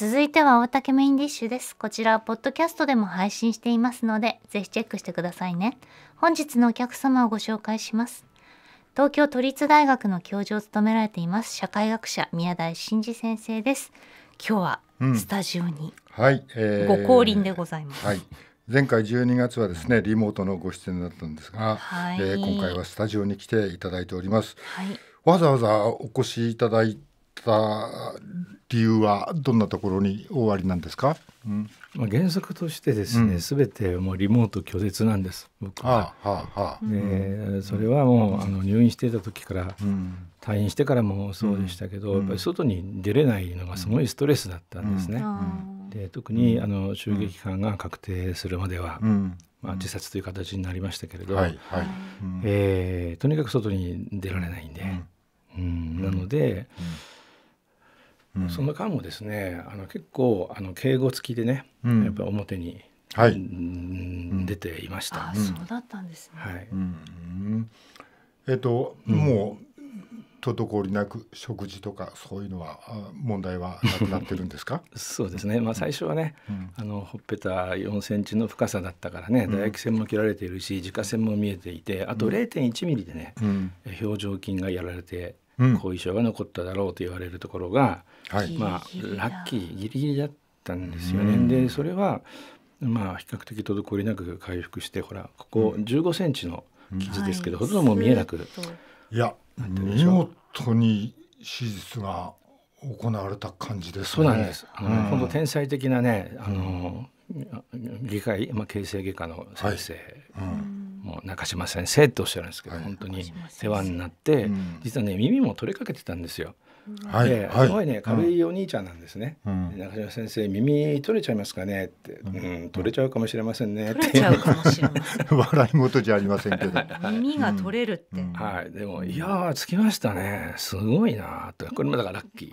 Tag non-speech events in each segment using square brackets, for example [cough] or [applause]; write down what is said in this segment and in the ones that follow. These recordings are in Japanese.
続いては大竹メインディッシュです。こちら、ポッドキャストでも配信していますので、ぜひチェックしてくださいね。本日のお客様をご紹介します。東京都立大学の教授を務められています、社会学者宮台真司先生です。今日はスタジオに、うん、はい、えー、ご降臨でございます。はい。前回12月はですねリモートのご出演だったんですが、はい、えー、今回はスタジオに来ていただいております、はい、わざわざお越しいただいった理由はどんなところに終わりなんですか、うん、まあ、原則としてですね、す、う、べ、ん、てもうリモート拒絶なんです僕は。あはあはあ、でそれはもう、あの入院していた時から、うん、退院してからもそうでしたけど、うん、やっぱり外に出れないのがすごいストレスだったんですね。で特にあの襲撃犯が確定するまでは、まあ、自殺という形になりましたけれど、はいはい、えー、とにかく外に出られないんで、うんなので。うその間もですねあの結構あの敬語付きでね、うん、やっぱ表に、はい、出ていました。あそうだったんですね、はいえっと、もう滞りなく食事とかそういうのは問題はなくなってるんですか [laughs] そうですね、まあ、最初はね、うん、あのほっぺた4センチの深さだったからね、唾液腺も切られているし耳下腺も見えていてあと0 1ミリでね、うん、表情筋がやられて後遺症が残っただろうと言われるところが、はい、まあラッキーギリギリだったんですよね。うん、でそれはまあ比較的滞りなく回復してほらここ15センチの傷ですけど、うん、ほとんどもう見えなく、いや見事に手術が行われた感じです、ね、そうなんです。あの、うん、本当天才的なねあの、外科医、まあ、形成外科の先生の中島先生とおっしゃるんですけど、はい、本当に世話になって、うん、実はね耳も取れかけてたんですよ。はい、すごいね軽いお兄ちゃんなんですね、うん、中島先生耳取れちゃいますかねって、うん、うん、取れちゃうかもしれませんねって笑い事じゃありませんけど耳が取れるって、はいでもいやつきましたねすごいなとこれもだからラッキー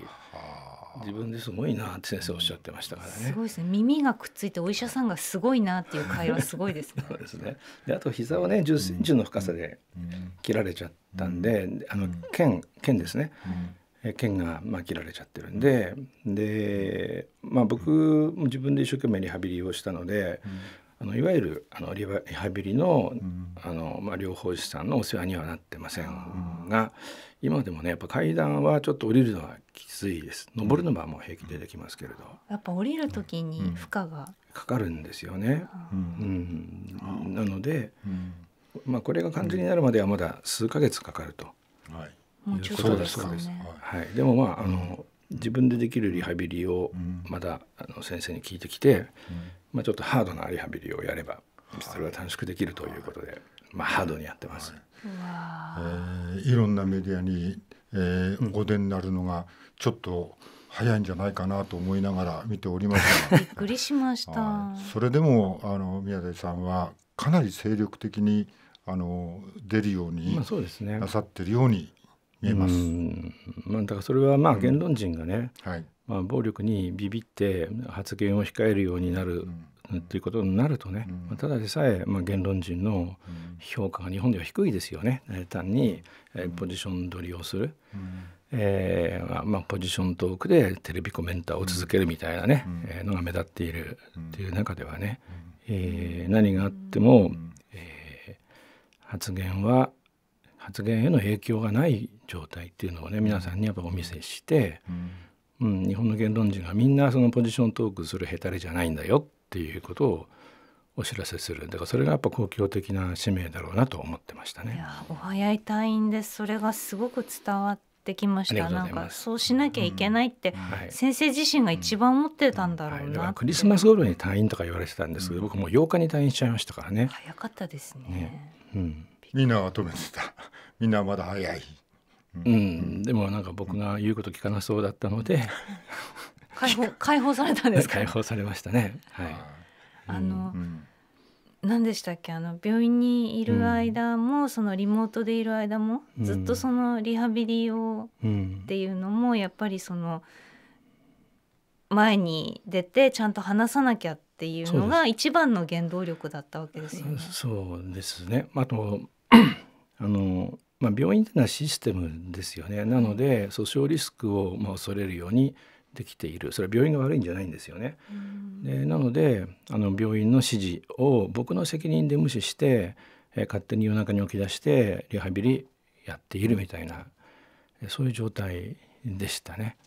自分ですごいなって先生おっしゃってましたからね。すごいですね。耳がくっついてお医者さんがすごいなっていう会話すごいですね。[laughs] そうですね。であと膝をね10センチの深さで切られちゃったんで、あの剣剣ですね。剣がまあ切られちゃってるんでで、まあ、僕も自分で一生懸命リハビリをしたので、あのいわゆるあのリハビリの,、あのまあ、療法士さんのお世話にはなってませんが今でもねやっぱ階段はちょっと降りるのはきついです登るのはもう平気でできますけれど、やっぱ降りる時に負荷が、かかるんですよね、うんなので、まあ、これが完全になるまではまだ数か月かかると。はいもうちとですか、ね、はい、でもまああの自分でできるリハビリをまだ、あの先生に聞いてきて、まあ、ちょっとハードなリハビリをやればそれは短縮できるということで。まあ、ハードにやってます、はいえー、いろんなメディアに、えー、お出になるのがちょっと早いんじゃないかなと思いながら見ておりますが [laughs] びっくりしました、それでもあの宮台さんはかなり精力的にあの出るように、まあそうですね、なさってるように見えます。まあ、だからそれはまあ言論人がね、うん、はいまあ、暴力にビビって発言を控えるようになるうんっていうことになるとね、うん、ただでさえ、まあ、言論人の評価が日本では低いですよね単に、えポジション取りをする、うん、えー、まあ、ポジショントークでテレビコメンターを続けるみたいなね、うん、えー、のが目立っているっていう中ではね、えー、何があっても、え発言は発言への影響がない状態っていうのをね皆さんにやっぱお見せして、うん、日本の言論人がみんなそのポジショントークするヘタレじゃないんだよっていうことをお知らせするだからそれがやっぱ公共的な使命だろうなと思ってましたね。お早い退院ですそれがすごく伝わってきましたなんかそうしなきゃいけないって、先生自身が一番思ってたんだろうな、うんはいはい、クリスマス頃に退院とか言われてたんですけど、うん、僕もう8日に退院しちゃいましたからね早かったですね、ね、うん、みんなは止めてた [laughs] みんなはまだ早い、うん、うん、でもなんか僕が言うこと聞かなそうだったので、解放解放されたんですか。解放されましたね。はい。あの、うん何でしたっけあの病院にいる間も、うん、そのリモートでいる間も、うん、ずっとそのリハビリをっていうのも、うん、やっぱりその前に出てちゃんと話さなきゃっていうのが一番の原動力だったわけですよね。そうですねあと [clears throat] あの、まあ、病院っていうのはシステムですよねなので訴訟リスクをまあ恐れるように、できているそれは病院が悪いんじゃないんですよね。でなのであの病院の指示を僕の責任で無視して、えー、勝手に夜中に起き出してリハビリやっているみたいな、えそういう状態でしたね。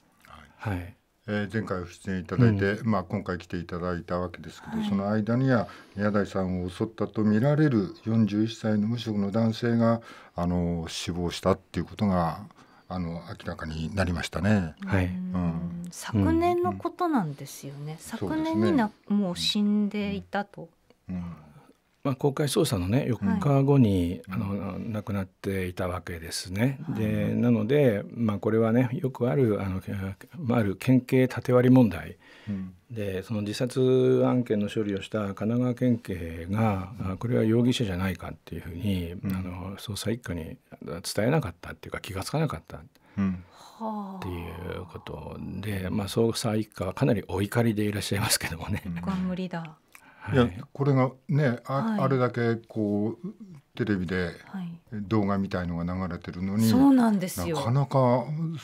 はい、はいえ前回出演いただいて、うん、まあ、今回来ていただいたわけですけど、はい、その間には宮台さんを襲ったとみられる41歳の無職の男性があの死亡したっていうことがあの明らかになりましたね。はい、うん、昨年のことなんですよね。昨年にな、ね、もう死んでいたと。うんまあ、公開捜査のね4日後に、はい、あの亡くなっていたわけですね。はい、でなので、まあ、これはねよくあるあのある県警縦割り問題、うん、でその自殺案件の処理をした神奈川県警が、うん、これは容疑者じゃないかっていうふうに、ん、あの捜査一課に伝えなかったっていうか気が付かなかった。うんっていうことで、まあ、捜査一課はかなりお怒りでいらっしゃいますけどもね。無理だいやこれがねあ,、あれだけこうテレビで動画みたいのが流れてるのに、そうなんですよなかなか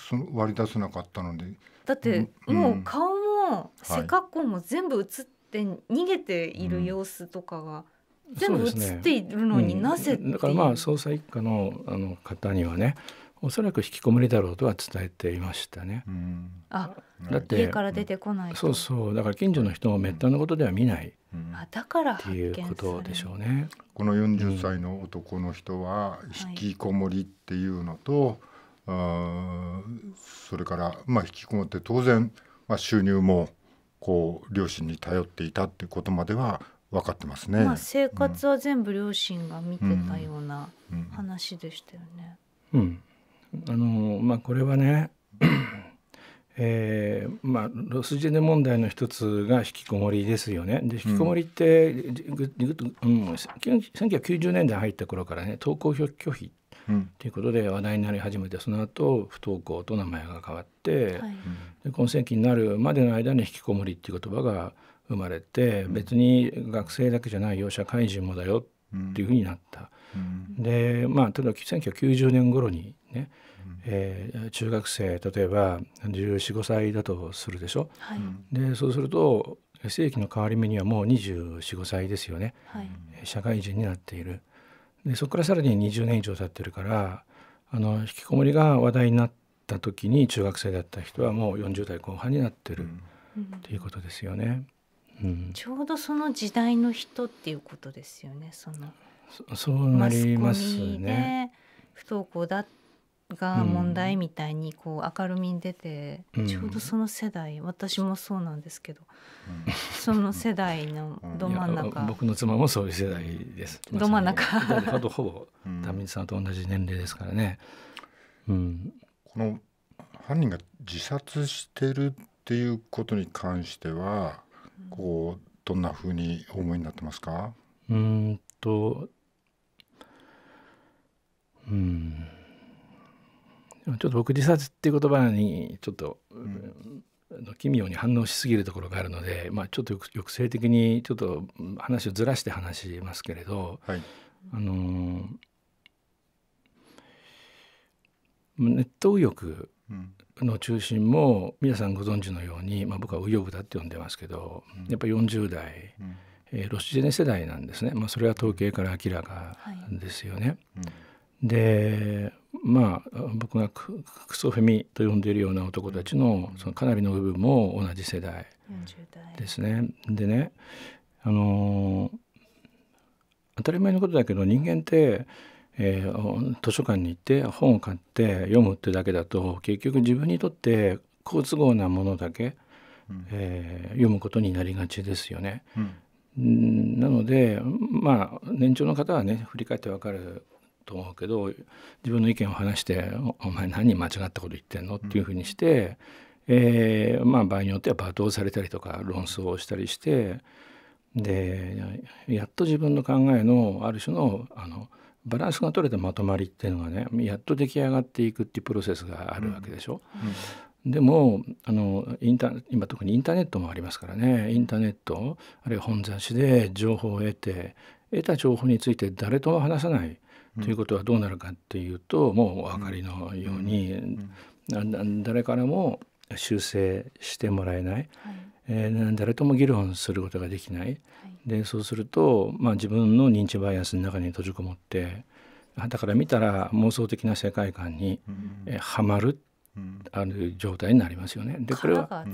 その割り出せなかったのでだってもう顔も背格好も全部映って逃げている様子とかが。全部映っているのになぜ、ねうん、だからまあ捜査一課のあの方にはねおそらく引きこもりだろうとは伝えていましたね。あだって家から出てこないそうそうだから近所の人も滅多なことでは見ない、あ、だからっていうことでしょうね。この四十歳の男の人は引きこもりっていうのと、うはい、あそれからまあ引きこもって当然、まあ、収入もこう両親に頼っていたってことまでは分かってますね。まあ、生活は全部両親が見てたような話でしたよね。うん、うんあのまあ、これはね、[clears throat] えーまあ、ロスジェネ問題の一つが引きこもりですよね。で引きこもりって、ぐぐぐうん、1990年代入った頃からね登校拒否ということで話題になり始めてその後不登校と名前が変わって、はい、で今世紀になるまでの間に引きこもりっていう言葉が生まれて別に学生だけじゃないよ社会人もだよっていうふうになった。でまあ例えば1990年頃にね、うんえー、中学生例えば1415歳だとするでしょ、はい、でそうすると世紀の変わり目にはもう245歳ですよね、はい、社会人になっているでそこからさらに20年以上経ってるからあの引きこもりが話題になった時に中学生だった人はもう40代後半になってる、うん、っていうことですよね、うん、ちょうどその時代の人っていうことですよねそのそそうなりますね。不登校だっが問題みたいにこう明るみに出て、うん、ちょうどその世代私もそうなんですけど、うん、その世代のど真ん中僕の妻もそういう世代です、ど真ん中ほとほぼ民さんと同じ年齢ですからね、うん、この犯人が自殺してるっていうことに関してはこうどんなふうに思いになってますかうんとうんちょっと僕自殺っていう言葉にちょっと、うん、奇妙に反応しすぎるところがあるので、まあ、ちょっと抑制的にちょっと話をずらして話しますけれど、はい、あのネット右翼の中心も皆さんご存知のように、まあ、僕は右翼だって呼んでますけど、やっぱり40代、うん、えー、ロシジェネ世代なんですね、まあ、それは統計から明らかですよね。はいうん、でまあ、僕がクソフェミと呼んでいるような男たちのそのかなりの部分も同じ世代ですね。でね、あの当たり前のことだけど人間って、えー、図書館に行って本を買って読むってだけだと結局自分にとって好都合なものだけ、えー、読むことになりがちですよね。うんなのでまあ年長の方はね振り返ってわかると思うけど自分の意見を話して「お前何間違ったこと言ってんの?」っていうふうにして、うん、えー、まあ、場合によっては罵倒されたりとか論争をしたりしてでやっと自分の考えのある種のあのバランスが取れたまとまりっていうのがねやっと出来上がっていくっていうプロセスがあるわけでしょ。うんうん、でもあのインタ今特にインターネットもありますからねインターネットあるいは本雑誌で情報を得て得た情報について誰とも話さないということはどうなるかっていうともうお分かりのように、誰からも修正してもらえない、はいえー、誰とも議論することができない、でそうすると、まあ、自分の認知バイアスの中に閉じこもってだから見たら妄想的な世界観に、えはまる、うん、ある状態になりますよね。でこれは、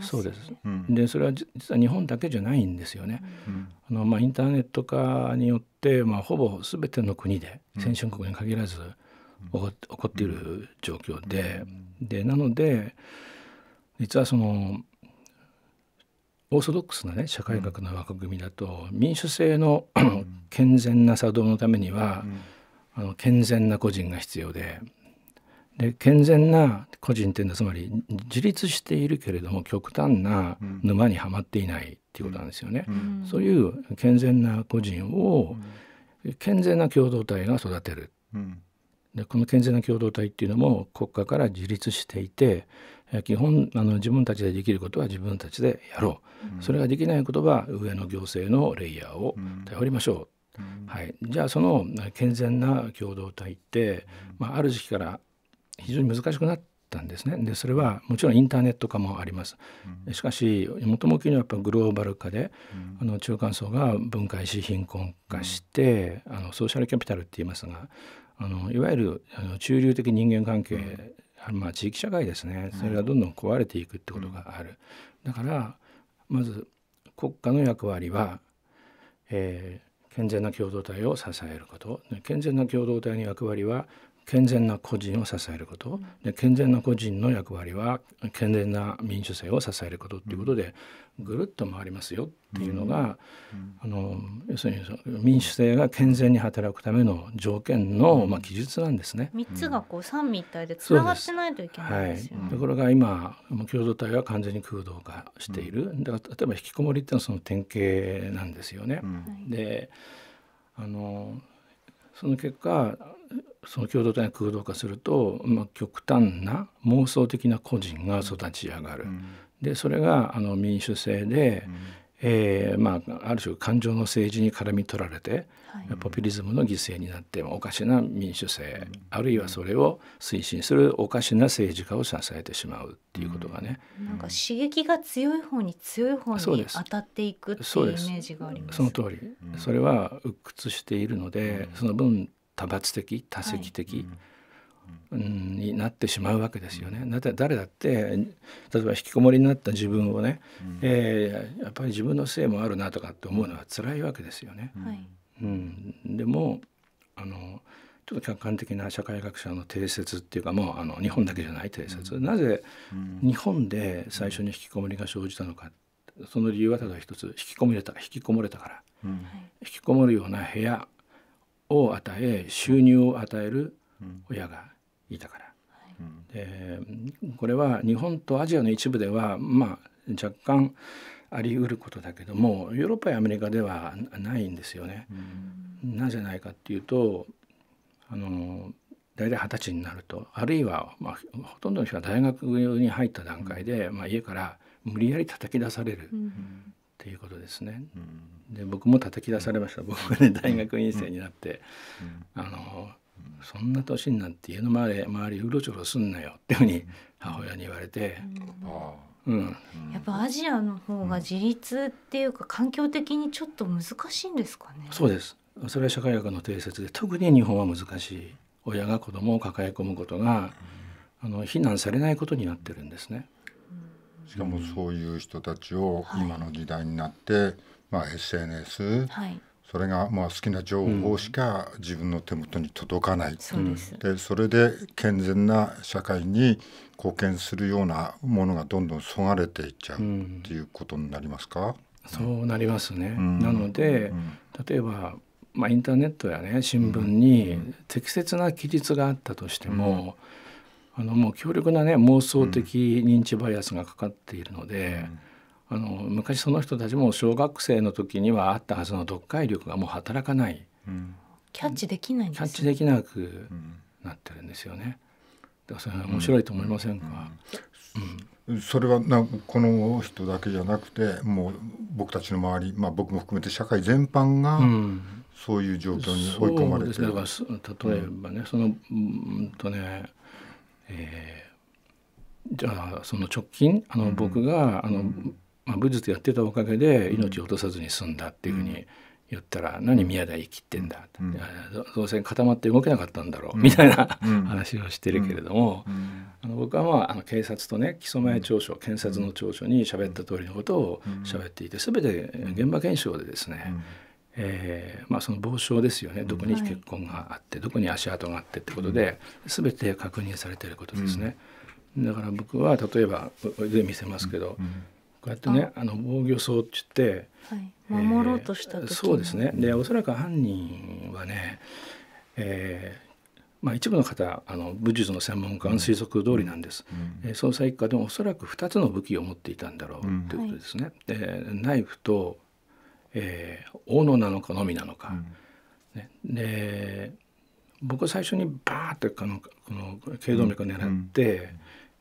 そうです、でそれは実は日本だけじゃないんですよね。あのまあ、インターネット化によっ、まあ、ほぼ全ての国で先進国に限らず起こっている状況で,、でなので実はそのオーソドックスな、ね、社会学の枠組みだと、民主制の [clears throat] 健全な作動のためには、あの健全な個人が必要でで健全な個人っていうのはつまり自立しているけれども極端な沼にはまっていないっていうことなんですよね。うん、そういう健全な個人を健全な共同体が育てる。うん、でこの健全な共同体っていうのも国家から自立していて基本あの自分たちでできることは自分たちでやろう、うん、それができないことは上の行政のレイヤーを頼りましょう、はい、じゃあその健全な共同体って、まあ、ある時期から非常に難しくなったんですねでそれはもちろんインターネット化もあります、しかし元もとにはやっぱグローバル化で、あの中間層が分解し貧困化して、あのソーシャルキャピタルって言いますがあのいわゆるあの中流的人間関係、まあ、地域社会ですねそれがどんどん壊れていくってことがある、だからまず国家の役割は、えー、健全な共同体を支えること健全な共同体の役割は健全な個人を支えることで健全な個人の役割は健全な民主性を支えることっていうことで、ぐるっと回りますよっていうのが、あの要するに民主性が健全に働くための条件の、まあ、記述なんですね。3つがこう三位一体でつながってないといけないですよね。はい、ところが今共同体は完全に空洞化している、だから例えば引きこもりっていうのはその典型なんですよね。であのその結果その共同体が空洞化すると、まあ、極端な妄想的な個人が育ち上がる、うん、でそれがあの民主制で、えーまあ、ある種感情の政治に絡み取られて、はい、ポピュリズムの犠牲になっておかしな民主制、うん、あるいはそれを推進するおかしな政治家を支えてしまうっていうことがね、うん、なんか刺激が強い方に強い方に当たっていくっていうイメージがありますその通り、それは鬱屈しているので、その分多発的多責的、はいになってしまうわけですよね。だって誰だって例えば引きこもりになった自分をね、うん、えー、やっぱり自分のせいもあるなとかって思うのは辛いわけですよね。うん、うん、でもあのちょっと客観的な社会学者の定説っていうかもうあの日本だけじゃない定説、うん、なぜ日本で最初に引きこもりが生じたのかその理由はただ一つ引きこもれた引きこもれたから、引きこもるような部屋を与え収入を与える親がいたから、えー、これは日本とアジアの一部では、まあ、若干あり得ることだけどもヨーロッパやアメリカではないんですよね。うん、なぜないかっていうとあの大体二十歳になるとあるいは、まあ、ほとんどの人は大学に入った段階で、まあ、家から無理やり叩き出される。っていうことですね、で僕も叩き出されました僕はね大学院生になって、あのそんな年になって家の周り周りうろちょろすんなよっていうふうに母親に言われて、うん、うん、やっぱアジアの方が自立っていうか環境的にちょっと難しいんですかね、うん、そうですそれは社会学の定説で特に日本は難しい親が子供を抱え込むことが、あの非難されないことになってるんですね。しかもそういう人たちを今の時代になって、はい、まあ SNS、はい、それがまあ好きな情報しか自分の手元に届かない、うん、でそれで健全な社会に貢献するようなものがどんどんそがれていっちゃうっていうことになりますか、うん、そうなりますね、うん、なので、例えば、まあ、インターネットや、ね、新聞に適切な記述があったとしても、あのもう強力な、ね、妄想的認知バイアスがかかっているので。うんあの昔その人たちも小学生の時にはあったはずの読解力がもう働かない、うん、キャッチできないキャッチできなくなってるんですよね。だからそれは面白いと思いませんか、うん、それはなこの人だけじゃなくてもう僕たちの周り、まあ、僕も含めて社会全般が、そういう状況に追い込まれてる、うん、そうですね例えばね、そのうんとね、えー、じゃあその直近あの僕が、あの、うんまあ、武術やってたおかげで命を落とさずに済んだっていうふうに言ったら「何宮台切ってんだ」うん、どうせ固まって動けなかったんだろう」みたいな、話をしてるけれども、あの僕は、まあ、あの警察とね起訴前調書検察の調書に喋った通りのことを喋っていて全て現場検証でですね、えーまあ、その傍証ですよねどこに血痕があって、どこに足跡があってってことで、うん、全て確認されてることですね、だから僕は例えばで見せますけど、こうやってねあの防御層っていって、はい、守ろうとした時、えー、そうですねでおそらく犯人はね、えーまあ、一部の方あの武術の専門家の推測通りなんです、うん、えー、捜査一課でもおそらく2つの武器を持っていたんだろう、うん、ということですね、はい、でナイフと、えー、斧なのかのみなのか、うん、ね、で僕は最初にバーってこのこの頸動脈を狙って、うん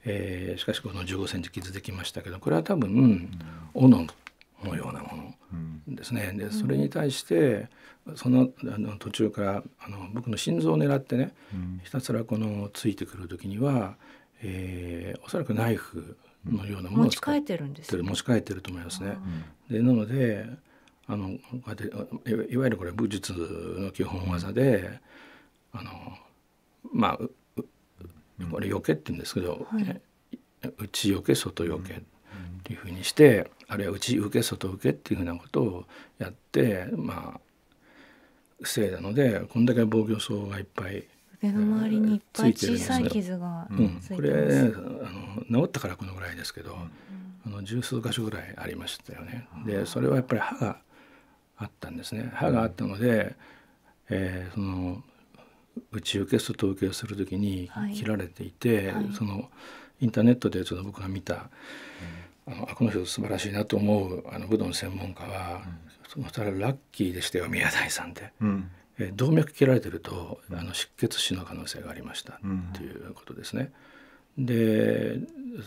えー、しかしこの1 5センチ傷できましたけどこれは多分、うん、斧のようなものですね。でそれに対してそのあの途中からあの僕の心臓を狙ってね、ひたすらこのついてくる時には、えー、おそらくナイフのようなものを使ってるんです持ち替えてると思いますね。でなのであのいわゆるこれ武術の基本技で、あのまあこれよけって言うんですけど、はい、内よけ外よけっていうふうにして、あるいは内受け外受けっていうふうなことをやってまあせいなのでこんだけ防御層がいっぱい目の周りにいっぱい小さい傷が、うん、これあの治ったからこのぐらいですけど、うん、あの十数箇所ぐらいありましたよね。でそれはやっぱり歯があったんですね歯があったので、えー、その打ち受け外受けするときに切られていて、はいはい、そのインターネットでその僕が見た、うん、あのこの人素晴らしいなと思うあの武道の専門家は、うん、それはラッキーでしたよ宮台さんで、うん、え動脈切られてるとあの失血死の可能性がありましたっていうことですね。で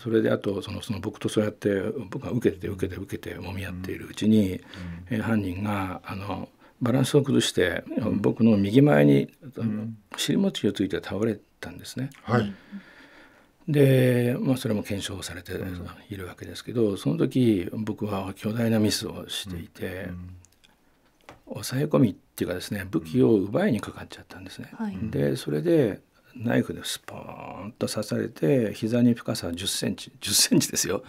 それであとそのその僕とそうやって僕が受けて受けて受けて揉み合っているうちに、うん、え犯人があのバランスを崩して僕の右前に尻餅をついて倒れたんですね。はい、で、まあ、それも検証されているわけですけど、その時僕は巨大なミスをしていて、抑え込みっていうかですね武器を奪いにかかっちゃったんですね。でそれでナイフでスポーンと刺されて膝に深さ1 0ンチ1 0ンチですよ、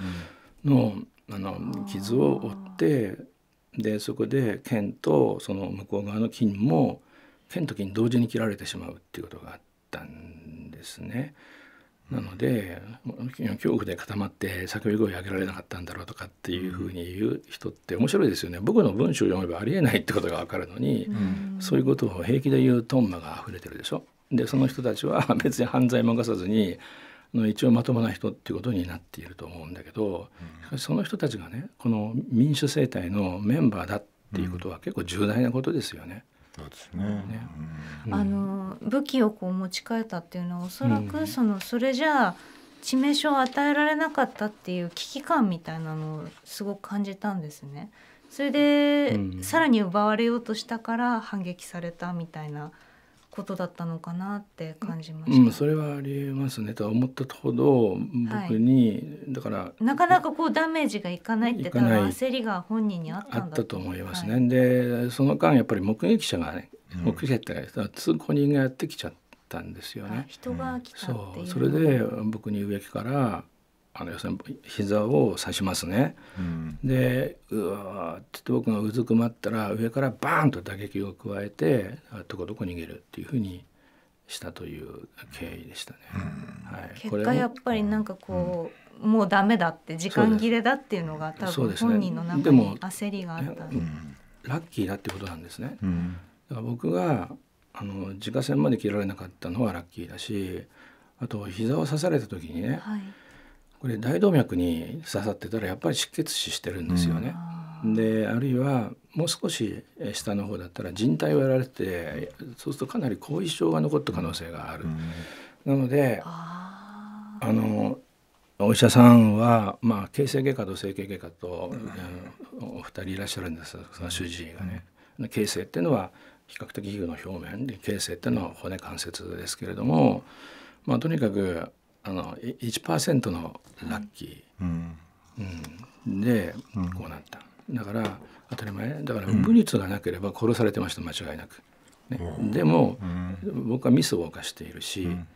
のあの傷を負ってでそこで剣とその向こう側の金も剣と金同時に切られてしまうっていうことがあったんですね。なので恐怖で固まって叫び声を上げられなかったんだろうとかっていうふうに言う人って面白いですよね僕の文章を読めばありえないってことが分かるのに、うん、そういうことを平気で言うトンマが溢れてるでしょ。でその人たちは別に犯罪も犯さずにの一応まともな人っていうことになっていると思うんだけど、うん、その人たちがねこの民主政体のメンバーだっていうことは結構重大なことですよね。武器をこう持ち替えたっていうのはおそらくその、それじゃあ致命傷を与えられなかったっていう危機感みたいなのをすごく感じたんですね。それで、さらに奪われようとしたから反撃されたみたいな。ことだったのかなって感じました、うん、それはありえますねと思ったほど僕に、はい、だからなかなかこうダメージがいかないって多分焦りが本人にあったあったと思いますね、はい、でその間やっぱり目撃者がね、うん、目撃者って通行人がやってきちゃったんですよね、人が来たそうそれで僕に植木からあの要するに膝を刺しますね、うん、でうわーって僕がうずくまったら上からバーンと打撃を加えてどこどこ逃げるっていうふうにしたという経緯でしたね。はい、結果やっぱりなんかこう、うん、もうダメだって時間切れだっていうのが多分本人の中に焦りがあった、ね、ラッキーだってことなんですね。だから僕があの自家線まで切られなかったのはラッキーだしあと膝を刺された時にね、はいこれ大動脈に刺さってたらやっぱり失血死してるんですよね。うん、であるいはもう少し下の方だったら人体をやられてそうするとかなり後遺症が残った可能性がある。うん、なのであのお医者さんは、まあ、形成外科と整形外科と、うん、お二人いらっしゃるんですその主治医がね。形成っていうのは比較的皮膚の表面で形成っていうのは骨関節ですけれども、まあ、とにかくあの1%のラッキー、うんうん、で、こうなっただから当たり前だから無率がなければ殺されてました間違いなく、ね、でも、僕はミスを犯しているし、うん、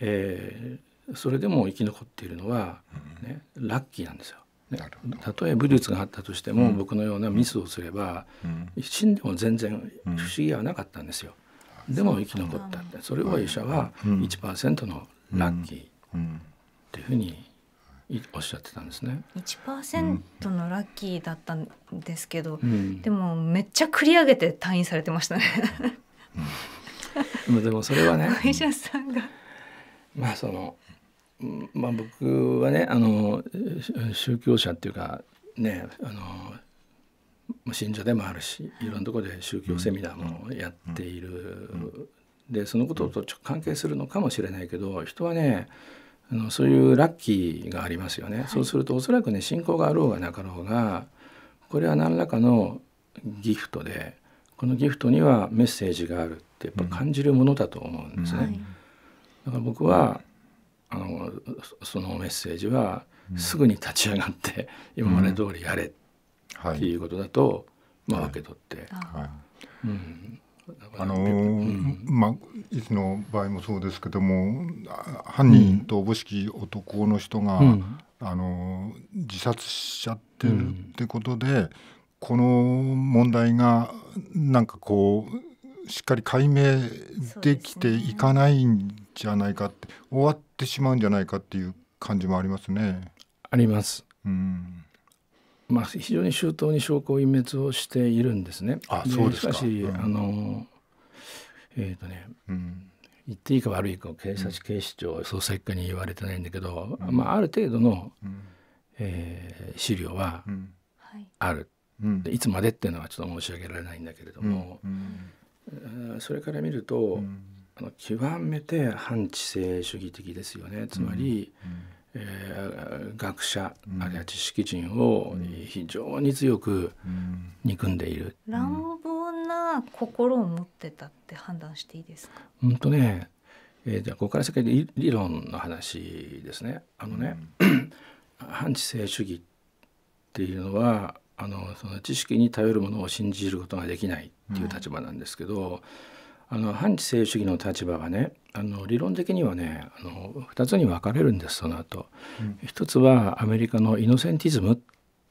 えー、それでも生き残っているのは、ね、ラッキーなんですよ。ね、たとえ武術があったとしても、僕のようなミスをすれば、死んでも全然不思議はなかったんですよ。でも生き残ったってそれを医者は1%のラッキー、うん、っていうふうにおっしゃってたんですね。1%のラッキーだったんですけど、うん、でもめっちゃ繰り上げて退院されてましたね。うん、でもそれはね。[laughs] お医者さんが、まあそのまあ僕はねあの宗教者っていうかねあの。信者でもあるしいろんなところで宗教セミナーもやっている、でそのこととちょ関係するのかもしれないけど人はねあのそういうラッキーがありますよね、はい、そうするとおそらくね信仰があろうがなかろうがこれは何らかのギフトでこのギフトにはメッセージがあるってやっぱ感じるものだと思うんですね。うんだから僕はあのそのメッセージはすぐに立ち上がって、今まで通りやれっていうことだと、うん、まあ、受け取って、はいうん、あのー、まあ、いつの場合もそうですけども犯人とおぼしき男の人が、うん、あのー、自殺しちゃってるってことで、うん、この問題がなんかこうしっかり解明できていかないんじゃないかって、ね、終わってしまうんじゃないかっていう感じもありますね。あります。うんまあ、非常に周到に証拠隠滅をしているんですね。あそうですかしかし、うん、あのえっ、ー、とね、うん、言っていいか悪いか警察、警視庁捜査一課に言われてないんだけど、うん、まあ、ある程度の、うん、えー、資料はある、はい、いつまでっていうのはちょっと申し上げられないんだけれども、うん、それから見ると、あの極めて反知性主義的ですよね。つまり、うんえー、学者、あるいは知識人を非常に強く憎んでいる、うん、乱暴な心を持ってたって判断していいですかうんとね、えー、じゃあここから先理理論の話ですねあのね、うん、[clears throat] 反知性主義っていうのはあのその知識に頼るものを信じることができないっていう立場なんですけど、はいあの反知性主義の立場はねあの理論的にはねあの2つに分かれるんですその後、うん、1つはアメリカのイノセンティズムっ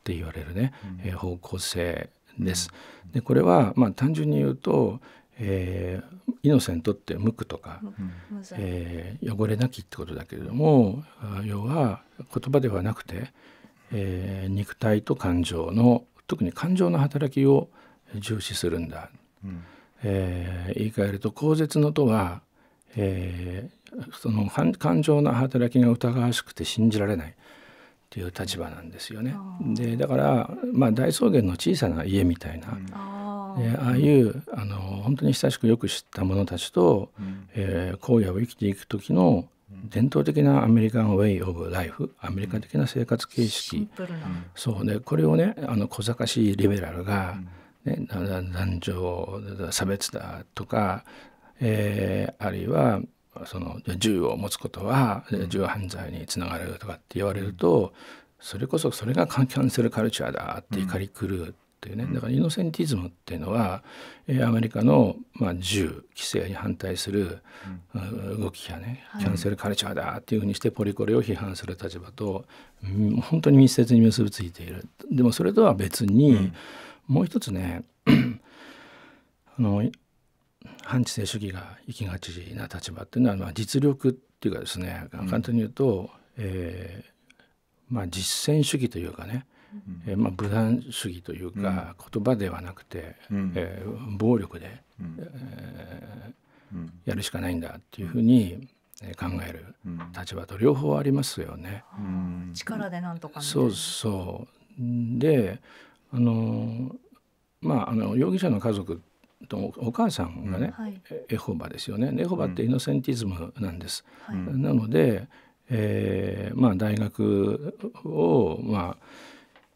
て言われるね、うん、方向性です。うん、でこれはまあ単純に言うと、えー、イノセントって無垢とか、うん、えー、汚れなきってことだけれども要は言葉ではなくて、えー、肉体と感情の特に感情の働きを重視するんだ。うんえー、言い換えると口舌のとは、えー、その感情の働きが疑わしくて信じられないっていう立場なんですよね。でだから、まあ、大草原の小さな家みたいな、うん、ああいうあの本当に親しくよく知った者たちと、うん、えー、荒野を生きていく時の伝統的なアメリカン・ウェイ・オブ・ライフアメリカ的な生活形式、うん、そうねこれをねあの小賢しいリベラルが、うんね、男女差別だとか、えー、あるいはその銃を持つことは銃犯罪につながるとかって言われると、それこそそれがキャンセルカルチャーだって怒り狂うっていうね、だからイノセンティズムっていうのは、えー、アメリカの、まあ、銃規制に反対する、動きやねキャンセルカルチャーだっていうふうにしてポリコレを批判する立場と、本当に密接に結びついている。でもそれとは別に、もう一つね [clears throat] あの反知性主義が行きがちな立場っていうのは、まあ、実力っていうかですね簡単に言うと、うえー、まあ、実践主義というかね、うん、えー、まあ、武断主義というか、うん、言葉ではなくて、うん、えー、暴力で、うん、えやるしかないんだっていうふうに考える立場と両方ありますよね。力でなんとかそうそうであのまああの容疑者の家族とお母さんがね、エホバですよねエホバってイノセンティズムなんです。うん、なので、えーまあ、大学を、まあ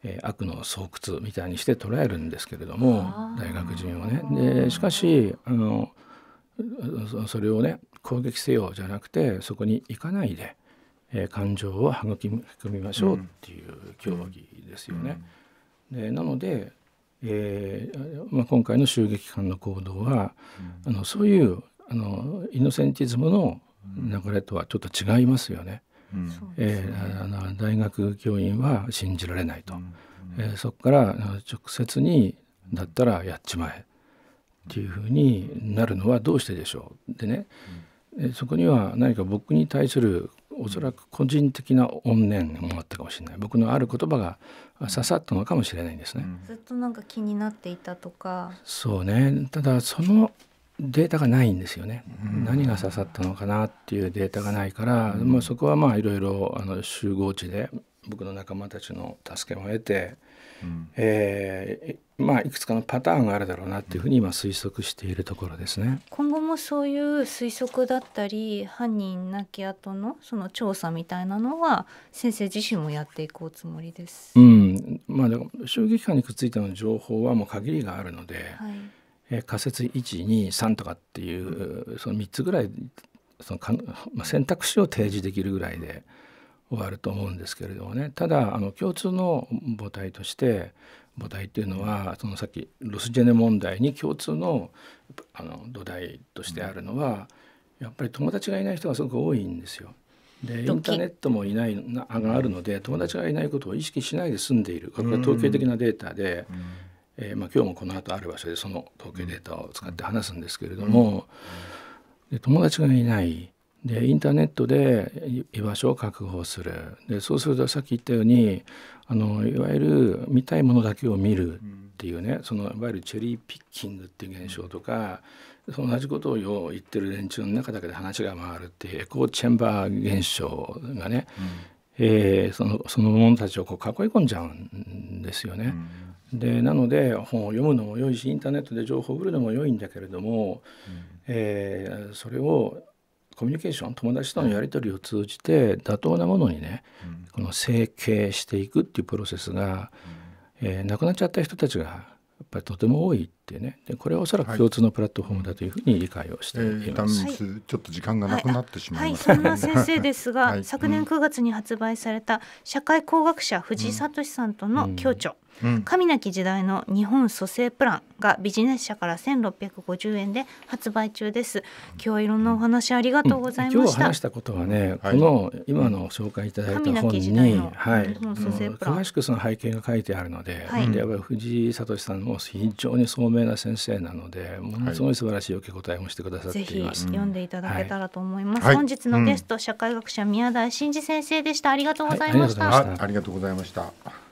えー、悪の巣窟みたいにして捉えるんですけれども大学人をね。でしかしあのそれをね攻撃せよじゃなくてそこに行かないで、えー、感情を育みましょうっていう競技ですよね。うんうんでなので、えーまあ、今回の襲撃犯の行動は、うん、あのそういうあのイノセンティズムの流れとはちょっと違いますよね。うん、えー、あの大学教員は信じられないと、うん、えー、そこから直接にだったらやっちまえっていうふうになるのはどうしてでしょうでね、うん、そこには何か僕に対するおそらく個人的な怨念もあったかもしれない僕のある言葉が刺さったのかもしれないんですね、ずっとなんか気になっていたとかそうねただそのデータがないんですよね、何が刺さったのかなっていうデータがないから、まあ、そこはまあいろいろ集合地で僕の仲間たちの助けも得てうん、えー、まあ、いくつかのパターンがあるだろうなというふうに今推測しているところですね。今後もそういう推測だったり犯人なき後のその調査みたいなのは先生自身もやっていこうつもりです。うんまあ、でも襲撃犯にくっついての情報はもう限りがあるので、はいえ仮説123とかっていうその3つぐらいそのか、まあ、選択肢を提示できるぐらいで。終わると思うんですけれどもねただあの共通の母体として母体っていうのはそのさっきロスジェネ問題に共通のあの土台としてあるのは、やっぱり友達がいない人がすごく多いんですよ。でインターネットもいないがあるので友達がいないことを意識しないで済んでいるこれが統計的なデータで、えー、まあ、今日もこの後ある場所でその統計データを使って話すんですけれども、で友達がいないでインターネットで居場所を確保するでそうするとさっき言ったようにあのいわゆる見たいものだけを見るっていうね、そのいわゆるチェリーピッキングっていう現象とか、そ同じことを言ってる連中の中だけで話が回るっていうエコーチェンバー現象がね、うん、えー、そのその者たちをこう囲い込んじゃうんですよね。うん、でなので本を読むのも良いしインターネットで情報を売るのも良いんだけれども、うん、えー、それをコミュニケーション友達とのやり取りを通じて妥当なものにね、この整形していくっていうプロセスが、えー、亡くなっちゃった人たちがやっぱりとても多いってねでこれはおそらく共通のプラットフォームだというふうに理解をしています、はいえー、ちょっと時間がなくなってしまいます、はいはい、そんな先生ですが、[laughs] 昨年9月に発売された社会工学者藤井聡さんとの共著、神なき時代の日本蘇生プランがビジネス社から1650円で発売中です今日いろんなお話ありがとうございました、うん、今日話したことはね、はい、この今の紹介いただいた本に、はい、詳しくその背景が書いてあるのではい、で藤井聡さんも非常に聡明な先生なのでものすごい素晴らしい受け答えもしてくださっています、読んでいただけたらと思います、本日のゲスト、社会学者宮台真司先生でしたありがとうございました、ありがとうございました